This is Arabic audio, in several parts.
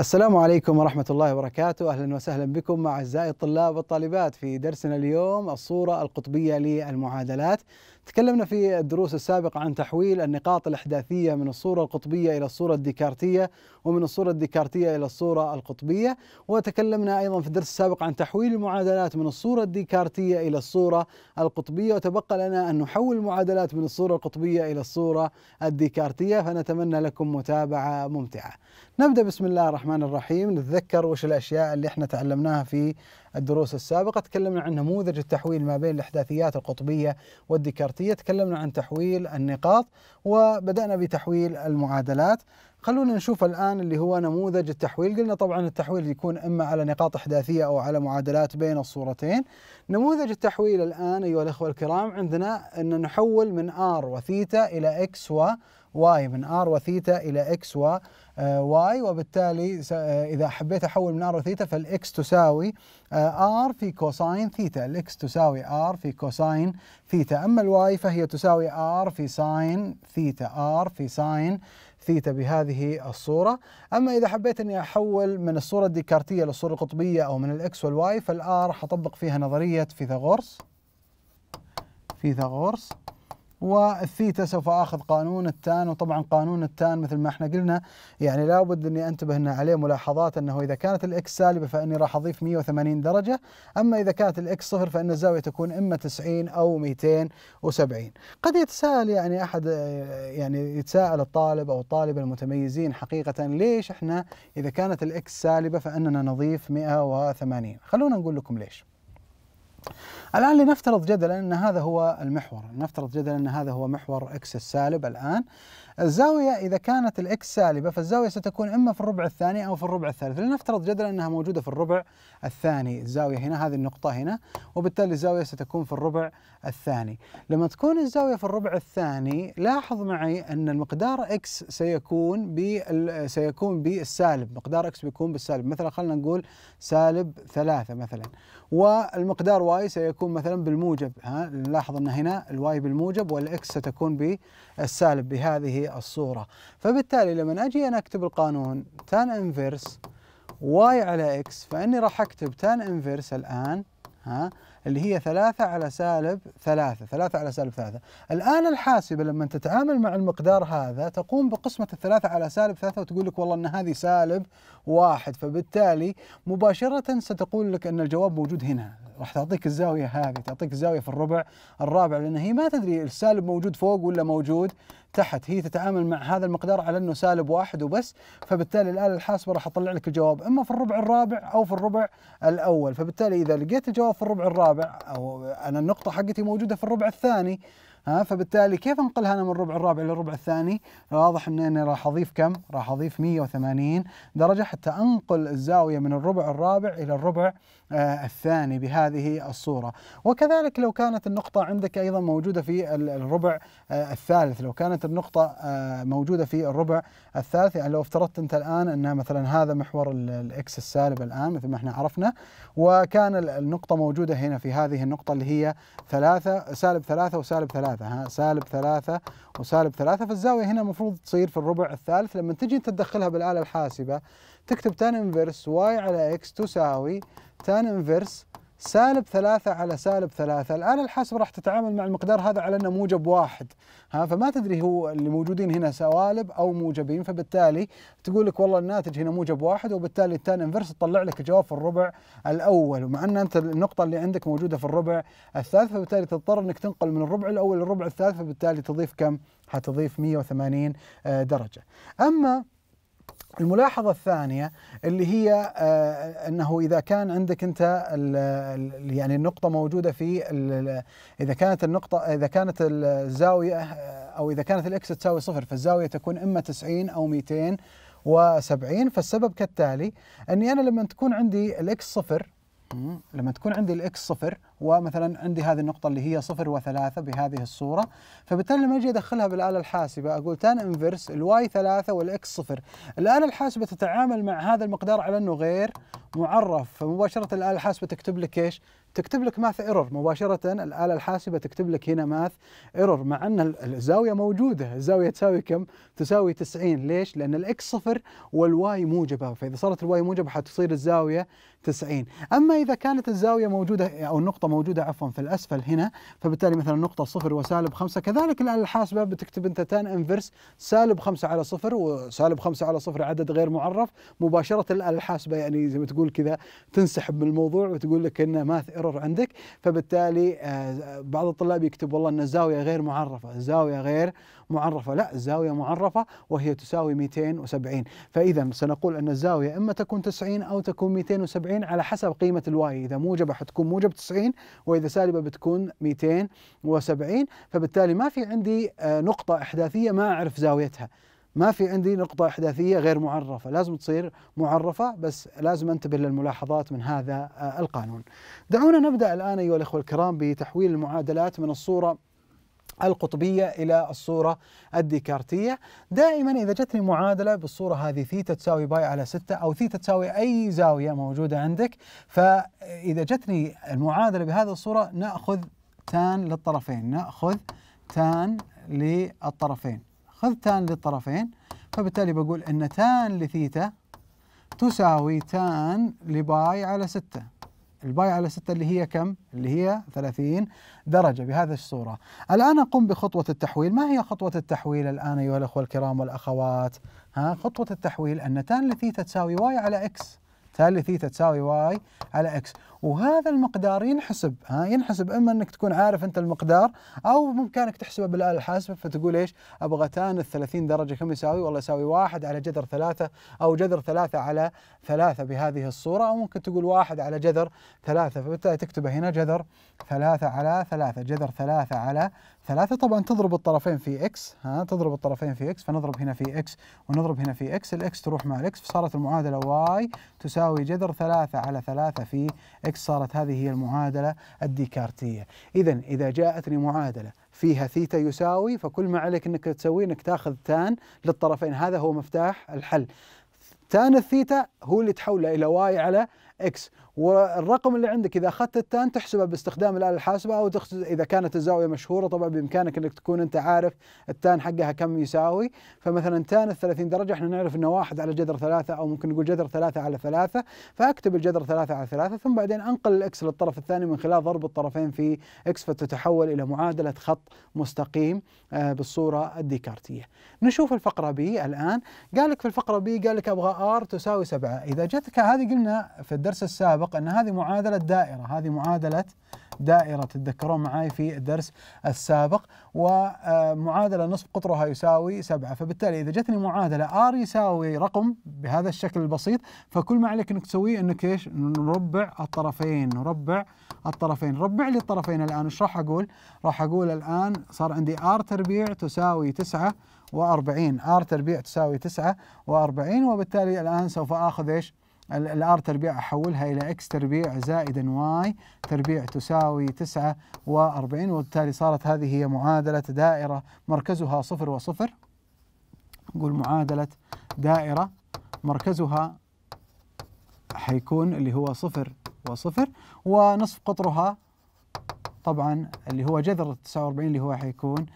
السلام عليكم ورحمة الله وبركاته أهلا وسهلا بكم مع أعزائي الطلاب والطالبات في درسنا اليوم الصورة القطبية للمعادلات تكلمنا في الدروس السابقة عن تحويل النقاط الأحداثية من الصورة القطبية إلى الصورة الديكارتية ومن الصورة الديكارتية إلى الصورة القطبية وتكلمنا أيضا في الدرس السابق عن تحويل المعادلات من الصورة الديكارتية إلى الصورة القطبية وتبقى لنا أن نحول المعادلات من الصورة القطبية إلى الصورة الديكارتية فنتمنى لكم متابعة ممتعة نبدأ بسم الله الرحمن الرحيم نتذكر وش الأشياء اللي احنا تعلمناها في الدروس السابقة تكلمنا عن نموذج التحويل ما بين الإحداثيات القطبية والديكارتية تكلمنا عن تحويل النقاط وبدأنا بتحويل المعادلات خلونا نشوف الآن اللي هو نموذج التحويل قلنا طبعا التحويل يكون إما على نقاط إحداثية أو على معادلات بين الصورتين نموذج التحويل الآن أيها الأخوة الكرام عندنا أن نحول من R وثيتا إلى X و واي من ار وثيتا الى اكس وواي آه، وبالتالي آه، اذا حبيت احول من ار وثيتا فالاكس تساوي ار آه، في كوساين ثيتا الاكس تساوي ار في كوساين ثيتا اما الواي فهي تساوي ار في ساين ثيتا ار في ساين ثيتا بهذه الصورة أما إذا حبيت أني أحول من الصورة الديكارتية للصورة القطبية أو من الإكس والواي فالآر حطبق فيها نظرية فيثاغورس فيثاغورس والثيتا سوف اخذ قانون التان وطبعا قانون التان مثل ما احنا قلنا يعني لابد اني انتبه ان عليه ملاحظات انه اذا كانت الاكس سالبه فاني راح اضيف 180 درجه اما اذا كانت الاكس صفر فان الزاويه تكون اما 90 او 270 قد يتساءل يعني احد يعني يتساءل الطالب او الطالبه المتميزين حقيقه ليش احنا اذا كانت الاكس سالبه فاننا نضيف 180 خلونا نقول لكم ليش الآن لنفترض جدلا أن هذا هو المحور نفترض جدلا أن هذا هو محور إكس السالب الآن الزاوية إذا كانت الإكس سالبة فالزاوية ستكون إما في الربع الثاني أو في الربع الثالث لنفترض جدلا أنها موجودة في الربع الثاني الزاوية هنا هذه النقطة هنا وبالتالي الزاوية ستكون في الربع الثاني لما تكون الزاوية في الربع الثاني لاحظ معي أن المقدار إكس سيكون بال... سيكون بالسالب مقدار إكس بيكون بالسالب مثلا خلينا نقول سالب ثلاثة مثلا والمقدار واي سيكون مثلا بالموجب ها نلاحظ أن هنا الواي بالموجب والإكس ستكون بالسالب بهذه الصورة فبالتالي لما أجي أنا أكتب القانون تان انفيرس واي على اكس فاني راح اكتب تان انفيرس الان ها اللي هي ثلاثة على سالب ثلاثة ثلاثة على سالب ثلاثة الآن الحاسبة لما تتعامل مع المقدار هذا تقوم بقسمة الثلاثة على سالب ثلاثة وتقول لك والله أن هذه سالب واحد فبالتالي مباشرة ستقول لك أن الجواب موجود هنا راح تعطيك الزاويه هذه تعطيك الزاويه في الربع الرابع لان هي ما تدري السالب موجود فوق ولا موجود تحت هي تتعامل مع هذا المقدار على انه سالب واحد وبس فبالتالي الاله الحاسبه راح تطلع لك الجواب اما في الربع الرابع او في الربع الاول فبالتالي اذا لقيت الجواب في الربع الرابع او انا النقطه حقتي موجوده في الربع الثاني ها فبالتالي كيف انقلها انا من الربع الرابع الى الربع الثاني؟ واضح اني إن راح اضيف كم؟ راح اضيف 180 درجه حتى انقل الزاويه من الربع الرابع الى الربع آه، الثاني بهذه الصورة وكذلك لو كانت النقطة عندك أيضا موجودة في الربع آه، الثالث لو كانت النقطة آه، موجودة في الربع الثالث يعني لو افترضت أنت الآن أن مثلا هذا محور الإكس السالب الآن مثل ما احنا عرفنا وكان النقطة موجودة هنا في هذه النقطة اللي هي ثلاثة سالب ثلاثة وسالب ثلاثة ها سالب ثلاثة وسالب ثلاثة فالزاوية هنا المفروض تصير في الربع الثالث لما تجي تدخلها بالآلة الحاسبة تكتب تان انفرس واي على اكس تساوي تان انفرس سالب ثلاثة على سالب ثلاثة الآن الحاسبة راح تتعامل مع المقدار هذا على أنه موجب واحد ها فما تدري هو اللي موجودين هنا سوالب أو موجبين فبالتالي تقول لك والله الناتج هنا موجب واحد وبالتالي التان انفرس تطلع لك الجواب في الربع الأول ومع أن أنت النقطة اللي عندك موجودة في الربع الثالث فبالتالي تضطر أنك تنقل من الربع الأول للربع الثالث فبالتالي تضيف كم؟ حتضيف 180 درجة أما الملاحظة الثانية اللي هي آه، انه اذا كان عندك انت يعني النقطة موجودة في اذا كانت النقطة اذا كانت الزاوية او اذا كانت الاكس تساوي صفر فالزاوية تكون اما 90 او 270 فالسبب كالتالي اني انا لما تكون عندي الاكس صفر لما تكون عندي الاكس صفر ومثلا عندي هذه النقطة اللي هي صفر وثلاثة بهذه الصورة فبالتالي لما أجي أدخلها بالآلة الحاسبة أقول تان انفرس الواي ثلاثة والإكس صفر الآلة الحاسبة تتعامل مع هذا المقدار على أنه غير معرف فمباشرة الآلة الحاسبة تكتب لك إيش تكتب لك ماث ايرور مباشره الاله الحاسبه تكتب لك هنا ماث ايرور مع ان الزاويه موجوده، الزاويه تساوي كم؟ تساوي 90 ليش؟ لان الاكس صفر والواي موجبه فاذا صارت الواي موجبه حتصير الزاويه 90 اما اذا كانت الزاويه موجوده او النقطه موجوده عفوا في الاسفل هنا فبالتالي مثلا النقطه صفر وسالب 5 كذلك الاله الحاسبه بتكتب انت تان انفرس سالب 5 على صفر وسالب 5 على صفر عدد غير معرف مباشره الاله الحاسبه يعني زي ما تقول كذا تنسحب من الموضوع وتقول لك ان ماث ايرور عندك فبالتالي آه، بعض الطلاب يكتب والله ان الزاويه غير معرفه الزاويه غير معرفه لا الزاويه معرفه وهي تساوي 270 فاذا سنقول ان الزاويه اما تكون 90 او تكون 270 على حسب قيمه الواي اذا موجبه حتكون موجب 90 واذا سالبه بتكون 270 فبالتالي ما في عندي آه، نقطه احداثيه ما اعرف زاويتها ما في عندي نقطة إحداثية غير معرفة لازم تصير معرفة بس لازم أنتبه للملاحظات من هذا آه، القانون دعونا نبدأ الآن أيها الإخوة الكرام بتحويل المعادلات من الصورة القطبية إلى الصورة الديكارتية دائما إذا جتني معادلة بالصورة هذه ثيتا تساوي باي على 6 أو ثيتا تساوي أي زاوية موجودة عندك فإذا جتني المعادلة بهذه الصورة نأخذ تان للطرفين نأخذ تان للطرفين خذ تان للطرفين فبالتالي بقول أن تان لثيتا تساوي تان لباي على 6 الباي على 6 اللي هي كم؟ اللي هي 30 درجة بهذه الصورة الآن أقوم بخطوة التحويل ما هي خطوة التحويل الآن أيها الأخوة الكرام والأخوات؟ ها خطوة التحويل أن تان لثيتا تساوي واي على إكس تان لثيتا تساوي واي على إكس وهذا المقدار ينحسب ها ينحسب اما انك تكون عارف انت المقدار او بامكانك تحسبه بالاله الحاسبه فتقول ايش؟ ابغى تانث 30 درجه كم يساوي؟ والله يساوي واحد على جذر ثلاثه او جذر ثلاثه على ثلاثه بهذه الصوره او ممكن تقول واحد على جذر ثلاثه فبالتالي تكتبه هنا جذر ثلاثه على ثلاثه جذر ثلاثه على ثلاثة طبعا تضرب الطرفين في اكس ها تضرب الطرفين في اكس فنضرب هنا في اكس ونضرب هنا في اكس الاكس تروح مع الاكس فصارت المعادلة واي تساوي جذر ثلاثة على ثلاثة في لذلك صارت هذه هي المعادلة الديكارتية إذا إذا جاءتني معادلة فيها ثيتا يساوي فكل ما عليك أنك تسوي أنك تأخذ تان للطرفين هذا هو مفتاح الحل تان الثيتا هو اللي تحوله إلى واي على اكس والرقم اللي عندك اذا اخذت التان تحسبه باستخدام الاله الحاسبه او اذا كانت الزاويه مشهوره طبعا بامكانك انك تكون انت عارف التان حقها كم يساوي فمثلا تان 30 درجه احنا نعرف انه واحد على جذر ثلاثه او ممكن نقول جذر ثلاثه على ثلاثه فاكتب الجذر ثلاثه على ثلاثه ثم بعدين انقل الاكس للطرف الثاني من خلال ضرب الطرفين في اكس فتتحول الى معادله خط مستقيم آه، بالصوره الديكارتيه. نشوف الفقره بي الان قال لك في الفقره بي قال لك ابغى ار تساوي 7 اذا جتك هذه قلنا في الدرس الدرس السابق أن هذه معادلة دائرة هذه معادلة دائرة تتذكرون معي في الدرس السابق ومعادلة آه، نصف قطرها يساوي سبعة فبالتالي إذا جتني معادلة R يساوي رقم بهذا الشكل البسيط فكل ما عليك أنك تسويه أنك إيش نربع الطرفين نربع الطرفين ربع لي الطرفين الآن إيش راح أقول راح أقول الآن صار عندي R تربيع تساوي تسعة وأربعين R تربيع تساوي تسعة وأربعين وبالتالي الآن سوف آخذ إيش الار تربيع احولها الى اكس تربيع زائدا واي تربيع تساوي 49 وبالتالي صارت هذه هي معادله دائره مركزها صفر وصفر نقول معادله دائره مركزها حيكون اللي هو صفر وصفر ونصف قطرها طبعا اللي هو جذر 49 اللي هو حيكون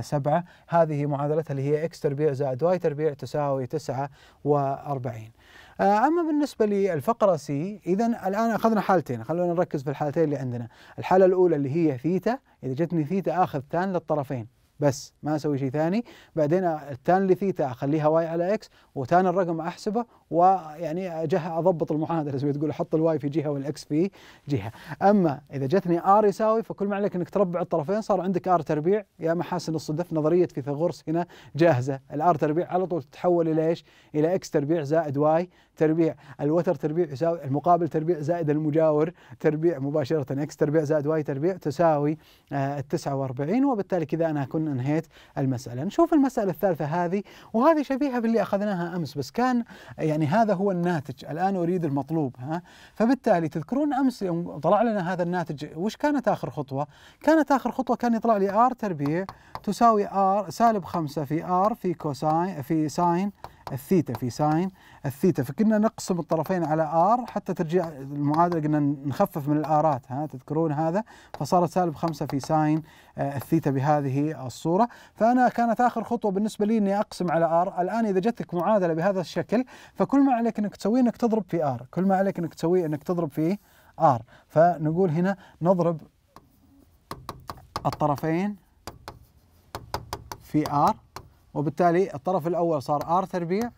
سبعة هذه معادلتها اللي هي إكس تربيع زائد واي تربيع تساوي تسعة وأربعين آه، أما بالنسبة للفقرة سي إذا الآن أخذنا حالتين خلونا نركز في الحالتين اللي عندنا الحالة الأولى اللي هي ثيتا إذا جتني ثيتا آخذ تان للطرفين بس ما اسوي شيء ثاني بعدين التان لثيتا اخليها واي على اكس وتان الرقم احسبه ويعني جه اضبط المعادله زي ما تقول احط الواي في جهه والاكس في جهه اما اذا جتني ار يساوي فكل ما عليك انك تربع الطرفين صار عندك ار تربيع يا محاسن الصدف نظريه فيثاغورس هنا جاهزه الار تربيع على طول تتحول الى ايش؟ الى اكس تربيع زائد واي تربيع الوتر تربيع يساوي المقابل تربيع زائد المجاور تربيع مباشرة اكس تربيع زائد واي تربيع تساوي آه، التسعة 49 وبالتالي كذا أنا أكون أنهيت المسألة نشوف المسألة الثالثة هذه وهذه شبيهة باللي أخذناها أمس بس كان يعني هذا هو الناتج الآن أريد المطلوب ها فبالتالي تذكرون أمس يوم طلع لنا هذا الناتج وش كانت آخر خطوة؟ كانت آخر خطوة كان يطلع لي R تربيع تساوي R سالب 5 في R في كوساين في ساين الثيتا في ساين الثيتا فكنا نقسم الطرفين على ار حتى ترجع المعادله قلنا نخفف من الارات ها تذكرون هذا فصارت سالب 5 في ساين آه، الثيتا بهذه الصوره فانا كانت اخر خطوه بالنسبه لي اني اقسم على ار الان اذا جتك معادله بهذا الشكل فكل ما عليك انك تسويه انك تضرب في ار كل ما عليك انك تسويه انك تضرب في ار فنقول هنا نضرب الطرفين في ار وبالتالي الطرف الأول صار ار تربيع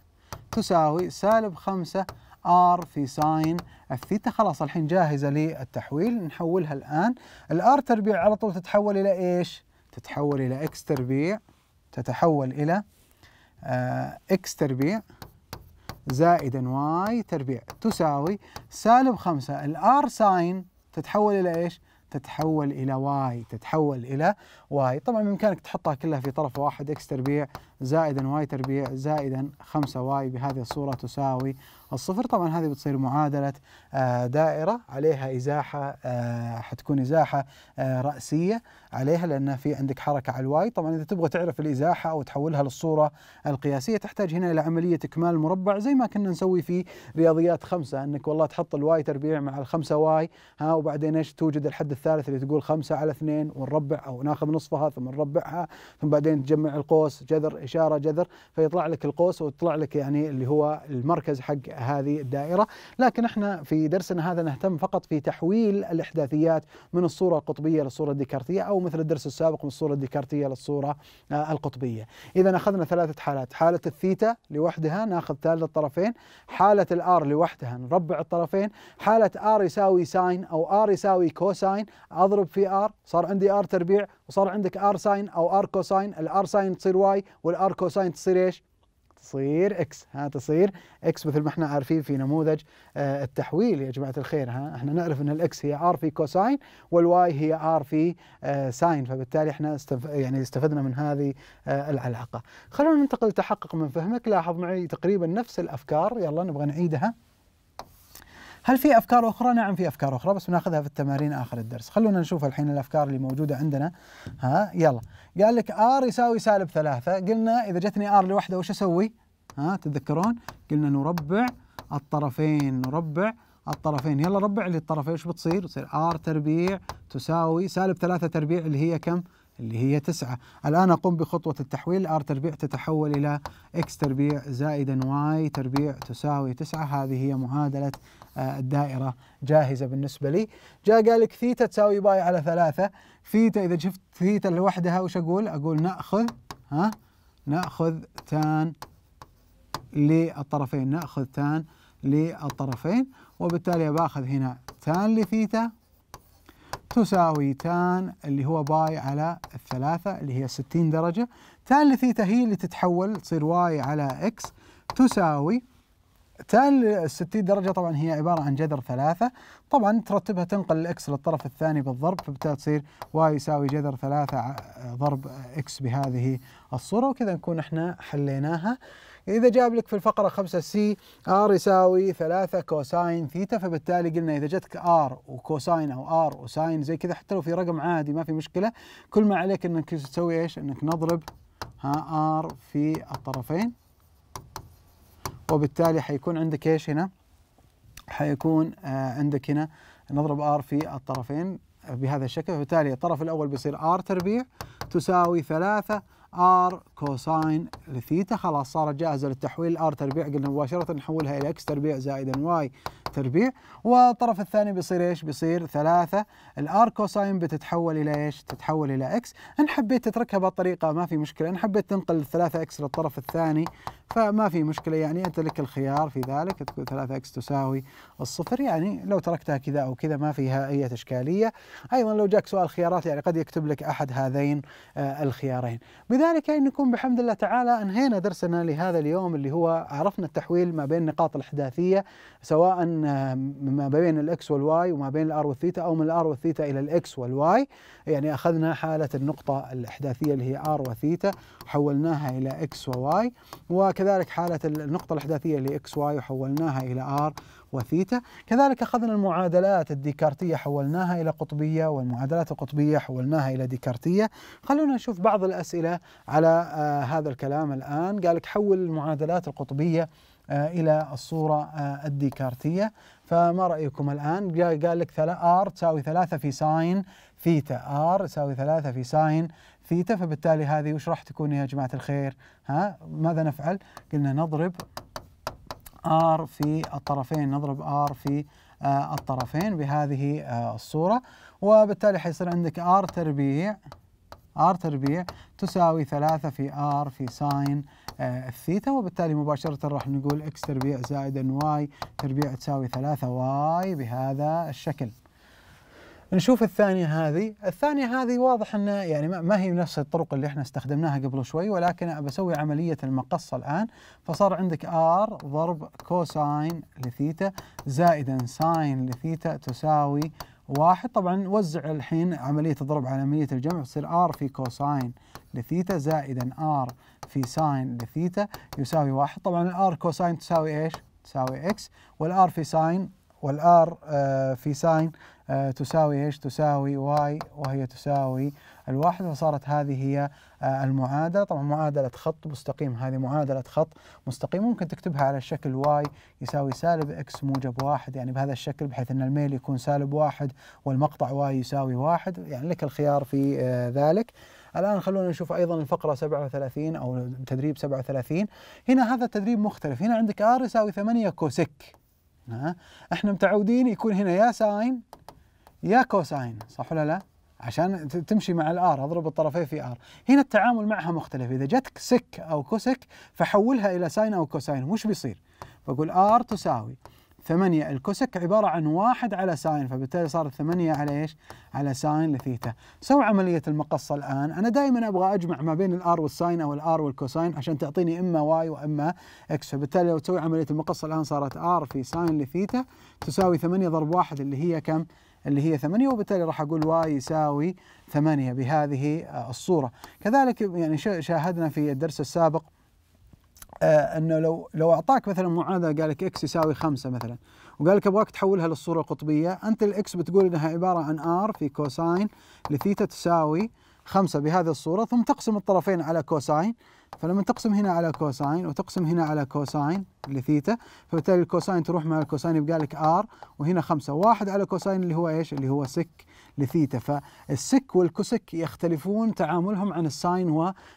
تساوي سالب 5 ار في ساين الثيتا خلاص الحين جاهزة للتحويل نحولها الآن الار تربيع على طول تتحول إلى إيش؟ تتحول إلى اكس تربيع تتحول إلى اكس آه، تربيع زائدا واي تربيع تساوي سالب 5 الار ساين تتحول إلى إيش؟ تتحول إلى واي تتحول إلى واي طبعا بامكانك تحطها كلها في طرف واحد اكس تربيع زائدا واي تربيع زائدا 5 واي بهذه الصوره تساوي الصفر طبعا هذه بتصير معادله آه، دائره عليها ازاحه آه، حتكون ازاحه آه، راسيه عليها لان في عندك حركه على الواي طبعا اذا تبغى تعرف الازاحه او تحولها للصوره القياسيه تحتاج هنا الى عمليه اكمال المربع زي ما كنا نسوي في رياضيات خمسه انك والله تحط الواي تربيع مع الخمسه واي ها وبعدين ايش توجد الحد الثالث اللي تقول خمسه على اثنين ونربع او ناخذ نص نصفها ثم نربعها ثم بعدين تجمع القوس جذر إشارة جذر فيطلع لك القوس ويطلع لك يعني اللي هو المركز حق هذه الدائرة لكن احنا في درسنا هذا نهتم فقط في تحويل الإحداثيات من الصورة القطبية للصورة الديكارتية أو مثل الدرس السابق من الصورة الديكارتية للصورة آه، القطبية إذا أخذنا ثلاثة حالات حالة الثيتا لوحدها ناخذ ثالث الطرفين حالة الآر لوحدها نربع الطرفين حالة آر يساوي ساين أو آر يساوي كوساين أضرب في آر صار عندي آر تربيع وصار عندك ار ساين او ار كوساين الار ساين تصير واي والار كوساين تصير ايش؟ تصير اكس ها تصير اكس مثل ما احنا عارفين في نموذج آه، التحويل يا جماعه الخير ها احنا نعرف ان الاكس هي ار في كوساين والواي هي ار في ساين آه، فبالتالي احنا استف... يعني استفدنا من هذه آه، العلاقه. خلونا ننتقل تحقق من فهمك لاحظ معي تقريبا نفس الافكار يلا نبغى نعيدها. هل في افكار اخرى؟ نعم في افكار اخرى بس بناخذها في التمارين اخر الدرس، خلونا نشوف الحين الافكار اللي موجوده عندنا ها يلا قال لك ار يساوي سالب ثلاثة، قلنا اذا جتني ار لوحده وش اسوي؟ ها تتذكرون؟ قلنا نربع الطرفين نربع الطرفين، يلا ربع للطرفين وش بتصير؟ بتصير ار تربيع تساوي سالب ثلاثة تربيع اللي هي كم؟ اللي هي 9 الآن أقوم بخطوة التحويل R تربيع تتحول إلى X تربيع زائدا Y تربيع تساوي 9 هذه هي معادلة آه، الدائرة جاهزة بالنسبة لي جاء قال لك ثيتا تساوي باي على ثلاثة ثيتا إذا شفت ثيتا لوحدها وش أقول أقول نأخذ ها نأخذ تان للطرفين نأخذ تان للطرفين وبالتالي باخذ هنا تان لثيتا تساوي تان اللي هو باي على الثلاثة اللي هي 60 درجة تان لثيتا هي اللي تتحول تصير واي على اكس تساوي تان ال 60 درجة طبعا هي عبارة عن جذر ثلاثة طبعا ترتبها تنقل الاكس للطرف الثاني بالضرب فبالتالي تصير واي يساوي جذر ثلاثة ضرب اكس بهذه الصورة وكذا نكون احنا حليناها إذا جاب لك في الفقرة 5 سي ار يساوي 3 كوساين ثيتا فبالتالي قلنا إذا جتك ار وكوساين أو ار وساين زي كذا حتى لو في رقم عادي ما في مشكلة كل ما عليك أنك تسوي إيش؟ أنك نضرب ها ار في الطرفين وبالتالي حيكون عندك إيش هنا؟ حيكون آه عندك هنا نضرب ار في الطرفين بهذا الشكل فبالتالي الطرف الأول بيصير ار تربيع تساوي 3 ار كوساين الثيتا خلاص صارت جاهزه للتحويل ار تربيع قلنا مباشره نحولها الى اكس تربيع زائدا واي تربيع والطرف الثاني بيصير ايش؟ بيصير ثلاثة الار كوساين بتتحول الى ايش؟ تتحول الى اكس، ان حبيت تتركها بهالطريقة ما في مشكلة، ان حبيت تنقل الثلاثة اكس للطرف الثاني فما في مشكلة يعني أنت لك الخيار في ذلك تقول 3 اكس تساوي الصفر يعني لو تركتها كذا أو كذا ما فيها أي إشكالية أيضا لو جاك سؤال خيارات يعني قد يكتب لك أحد هذين آه، الخيارين بذلك يعني نكون بحمد الله تعالى أنهينا درسنا لهذا اليوم اللي هو عرفنا التحويل ما بين النقاط الأحداثية سواء آه، ما بين الإكس والواي وما بين الآر والثيتا أو من الآر والثيتا إلى الإكس والواي يعني أخذنا حالة النقطة الأحداثية اللي هي آر وثيتا حولناها إلى إكس وواي وك كذلك حالة النقطة الإحداثية اللي إكس واي وحولناها إلى آر وثيتا كذلك أخذنا المعادلات الديكارتية حولناها إلى قطبية والمعادلات القطبية حولناها إلى ديكارتية خلونا نشوف بعض الأسئلة على آه هذا الكلام الآن قالك حول المعادلات القطبية آه، إلى الصورة آه، الديكارتية فما رأيكم الآن قال لك ار تساوي 3 في ساين ثيتا ار تساوي 3 في ساين ثيتا فبالتالي هذه وش راح تكون يا جماعة الخير ها ماذا نفعل قلنا نضرب ار في الطرفين نضرب ار في آه، الطرفين بهذه الصورة وبالتالي حيصير عندك ار تربيع ار تربيع تساوي 3 في ار في ساين آه، الثيتا وبالتالي مباشرة راح نقول اكس تربيع زائد ان واي تربيع تساوي 3 واي بهذا الشكل. نشوف الثانية هذه، الثانية هذه واضح أنها يعني ما هي نفس الطرق اللي احنا استخدمناها قبل شوي ولكن بسوي عملية المقصة الآن فصار عندك ار ضرب كوساين لثيتا زائدا ساين لثيتا تساوي واحد طبعا وزع الحين عملية الضرب على عملية الجمع تصير ار في كوساين لثيتا زائدا ار في ساين لثيتا يساوي واحد طبعا الار كوساين تساوي ايش؟ تساوي اكس والار في ساين والار آه، في ساين آه، تساوي ايش؟ تساوي واي وهي تساوي الواحد فصارت هذه هي آه، المعادله طبعا معادله خط مستقيم هذه معادله خط مستقيم ممكن تكتبها على شكل واي يساوي سالب اكس موجب واحد يعني بهذا الشكل بحيث ان الميل يكون سالب واحد والمقطع واي يساوي واحد يعني لك الخيار في آه، ذلك الآن خلونا نشوف أيضا الفقرة 37 أو تدريب 37 هنا هذا التدريب مختلف هنا عندك R يساوي 8 كوسك احنا متعودين يكون هنا يا ساين يا كوساين صح ولا لا؟ عشان تمشي مع الار اضرب الطرفين في ار هنا التعامل معها مختلف اذا جتك سك او كوسك فحولها الى ساين او كوساين وش بيصير بقول ار تساوي 8 الكوسك عبارة عن واحد على ساين فبالتالي صار 8 على ايش؟ على ساين لثيتا سوي عملية المقصة الآن أنا دائما أبغى أجمع ما بين الآر والساين أو الآر والكوساين عشان تعطيني إما واي وإما إكس فبالتالي لو تسوي عملية المقصة الآن صارت آر في ساين لثيتا تساوي 8 ضرب واحد اللي هي كم؟ اللي هي 8 وبالتالي راح أقول واي يساوي 8 بهذه آه، الصورة كذلك يعني شاهدنا في الدرس السابق آه، انه لو لو اعطاك مثلا معادله قال لك اكس يساوي 5 مثلا وقال لك ابغاك تحولها للصوره القطبيه انت الاكس بتقول انها عباره عن ار في كوساين لثيتا تساوي خمسة بهذه الصورة ثم تقسم الطرفين على كوساين فلما تقسم هنا على كوساين وتقسم هنا على كوساين ثيتا فبالتالي الكوساين تروح مع الكوساين يبقى لك ار وهنا خمسة واحد على كوساين اللي هو ايش اللي هو سك لثيتا فالسك والكوسك يختلفون تعاملهم عن الساين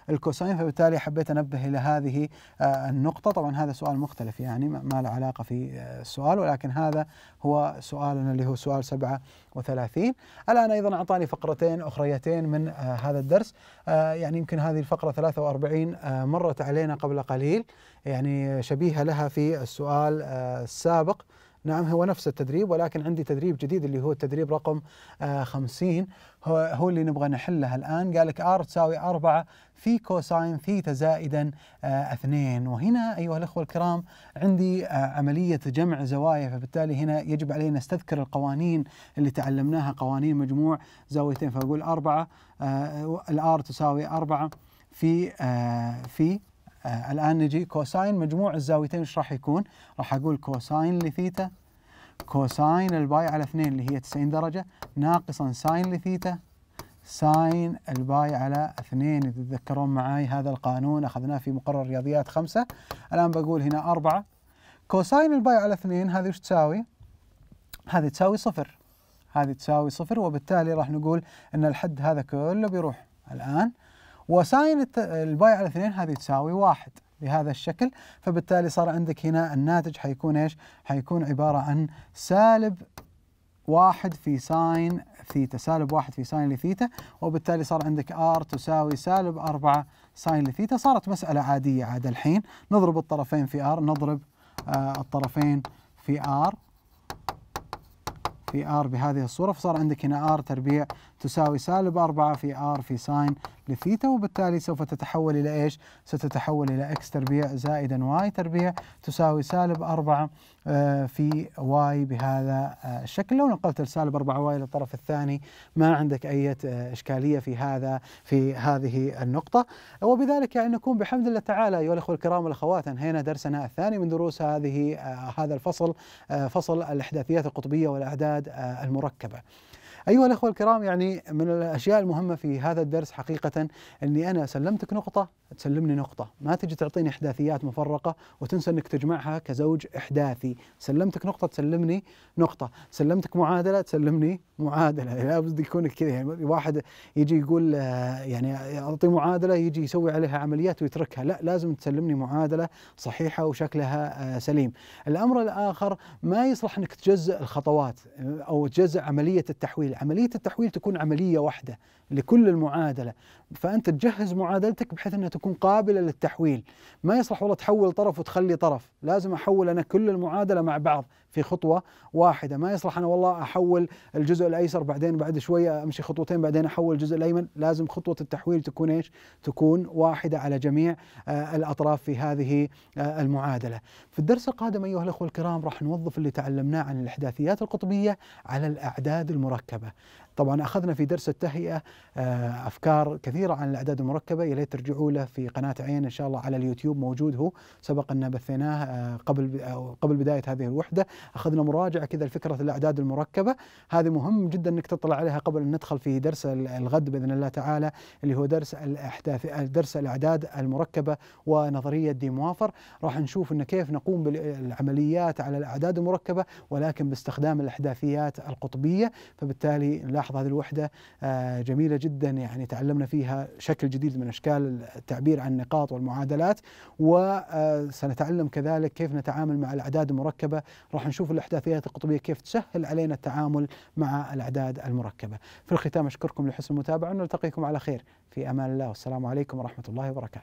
والكوساين فبالتالي حبيت أنبه إلى هذه آه، النقطة طبعا هذا سؤال مختلف يعني ما له علاقة في آه، السؤال ولكن هذا هو سؤالنا اللي هو سؤال 37 الآن أيضا أعطاني فقرتين أخريتين من آه، هذا الدرس يعني يمكن هذه الفقرة 43 مرت علينا قبل قليل يعني شبيهة لها في السؤال السابق نعم هو نفس التدريب ولكن عندي تدريب جديد اللي هو التدريب رقم 50 آه، هو, هو اللي نبغى نحله الآن قال لك ار تساوي 4 في كوساين ثيتا زائدا آه، اثنين وهنا أيها الأخوة الكرام عندي آه، عملية جمع زوايا فبالتالي هنا يجب علينا نستذكر القوانين اللي تعلمناها قوانين مجموع زاويتين فأقول 4 الآر تساوي 4 في في آه الآن نجي كوساين مجموع الزاويتين ايش راح يكون؟ راح أقول كوساين لثيتا كوساين الباي على 2 اللي هي 90 درجة ناقصا ساين لثيتا ساين الباي على 2 إذا تتذكرون معي هذا القانون أخذناه في مقرر رياضيات 5 الآن بقول هنا 4 كوساين الباي على 2 هذه وش تساوي؟ هذه تساوي صفر هذه تساوي صفر وبالتالي راح نقول أن الحد هذا كله بيروح الآن وساين الباي على اثنين هذه تساوي واحد بهذا الشكل فبالتالي صار عندك هنا الناتج حيكون ايش؟ حيكون عبارة عن سالب واحد في ساين ثيتا سالب واحد في ساين لثيتا وبالتالي صار عندك ار تساوي سالب أربعة ساين لثيتا صارت مسألة عادية عاد الحين نضرب الطرفين في ار نضرب آه الطرفين في ار في ار بهذه الصورة فصار عندك هنا ار تربيع تساوي سالب 4 في ار في ساين لثيتا وبالتالي سوف تتحول إلى إيش؟ ستتحول إلى إكس تربيع زائدا واي تربيع تساوي سالب 4 آه، في واي بهذا آه، الشكل لو نقلت السالب 4 واي للطرف الثاني ما عندك أي آه، إشكالية في هذا في هذه النقطة وبذلك يعني نكون بحمد الله تعالى أيها الأخوة الكرام والأخوات أنهينا درسنا الثاني من دروس هذه هذا الفصل فصل الإحداثيات القطبية والأعداد المركبة أيها الأخوة الكرام يعني من الأشياء المهمة في هذا الدرس حقيقة أني أنا سلمتك نقطة تسلمني نقطة ما تجي تعطيني إحداثيات مفرقة وتنسى أنك تجمعها كزوج إحداثي سلمتك نقطة تسلمني نقطة سلمتك معادلة تسلمني معادلة لا بد يكون كذا يعني واحد يجي يقول آه، يعني أعطي معادلة يجي يسوي عليها عمليات ويتركها لا لازم تسلمني معادلة صحيحة وشكلها آه، سليم الأمر الآخر ما يصلح أنك تجزء الخطوات آه، أو تجزء عملية التحويل عملية التحويل تكون عملية واحدة لكل المعادلة فأنت تجهز معادلتك بحيث أنها تكون قابلة للتحويل ما يصلح والله تحول طرف وتخلي طرف لازم أحول أنا كل المعادلة مع بعض في خطوة واحدة ما يصلح أنا والله أحول الجزء الأيسر بعدين بعد شوية أمشي خطوتين بعدين أحول الجزء الأيمن لازم خطوة التحويل تكون إيش تكون واحدة على جميع آه، الأطراف في هذه آه، المعادلة في الدرس القادم أيها الأخوة الكرام راح نوظف اللي تعلمناه عن الإحداثيات القطبية على الأعداد المركبة Merhaba. طبعا اخذنا في درس التهيئه آه، افكار كثيره عن الاعداد المركبه يا ليت ترجعوا له في قناه عين ان شاء الله على اليوتيوب موجود هو سبق ان بثيناه آه، قبل قبل بدايه هذه الوحده اخذنا مراجعه كذا لفكره الاعداد المركبه هذه مهم جدا انك تطلع عليها قبل ان ندخل في درس الغد باذن الله تعالى اللي هو درس الاحداث درس الاعداد المركبه ونظريه دي موافر راح نشوف ان كيف نقوم بالعمليات على الاعداد المركبه ولكن باستخدام الاحداثيات القطبيه فبالتالي لا نلاحظ هذه الوحدة آه، جميلة جدا يعني تعلمنا فيها شكل جديد من أشكال التعبير عن النقاط والمعادلات وسنتعلم آه، كذلك كيف نتعامل مع الأعداد المركبة راح نشوف الأحداثيات القطبية كيف تسهل علينا التعامل مع الأعداد المركبة في الختام أشكركم لحسن المتابعة ونلتقيكم على خير في أمان الله والسلام عليكم ورحمة الله وبركاته